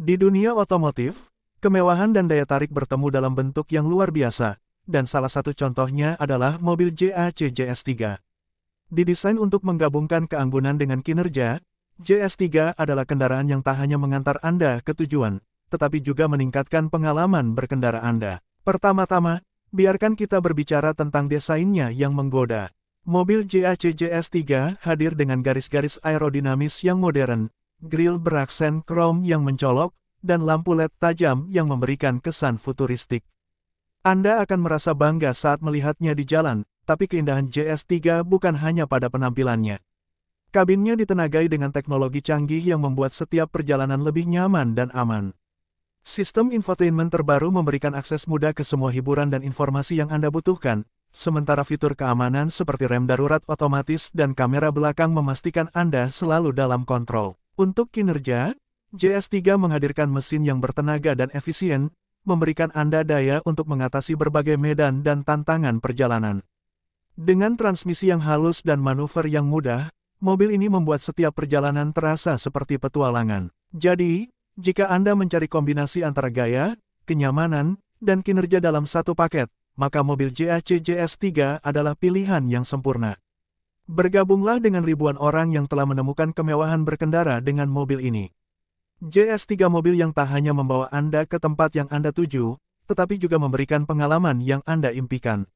Di dunia otomotif, kemewahan dan daya tarik bertemu dalam bentuk yang luar biasa, dan salah satu contohnya adalah mobil JAC JS3. Didesain untuk menggabungkan keanggunan dengan kinerja, JS3 adalah kendaraan yang tak hanya mengantar Anda ke tujuan, tetapi juga meningkatkan pengalaman berkendara Anda. Pertama-tama, biarkan kita berbicara tentang desainnya yang menggoda. Mobil JAC JS3 hadir dengan garis-garis aerodinamis yang modern, grill beraksen krom yang mencolok, dan lampu LED tajam yang memberikan kesan futuristik. Anda akan merasa bangga saat melihatnya di jalan, tapi keindahan JS3 bukan hanya pada penampilannya. Kabinnya ditenagai dengan teknologi canggih yang membuat setiap perjalanan lebih nyaman dan aman. Sistem infotainment terbaru memberikan akses mudah ke semua hiburan dan informasi yang Anda butuhkan, sementara fitur keamanan seperti rem darurat otomatis dan kamera belakang memastikan Anda selalu dalam kontrol. Untuk kinerja, JS3 menghadirkan mesin yang bertenaga dan efisien, memberikan Anda daya untuk mengatasi berbagai medan dan tantangan perjalanan. Dengan transmisi yang halus dan manuver yang mudah, mobil ini membuat setiap perjalanan terasa seperti petualangan. Jadi, jika Anda mencari kombinasi antara gaya, kenyamanan, dan kinerja dalam satu paket, maka mobil JAC JS3 adalah pilihan yang sempurna. Bergabunglah dengan ribuan orang yang telah menemukan kemewahan berkendara dengan mobil ini. JS3 mobil yang tak hanya membawa Anda ke tempat yang Anda tuju, tetapi juga memberikan pengalaman yang Anda impikan.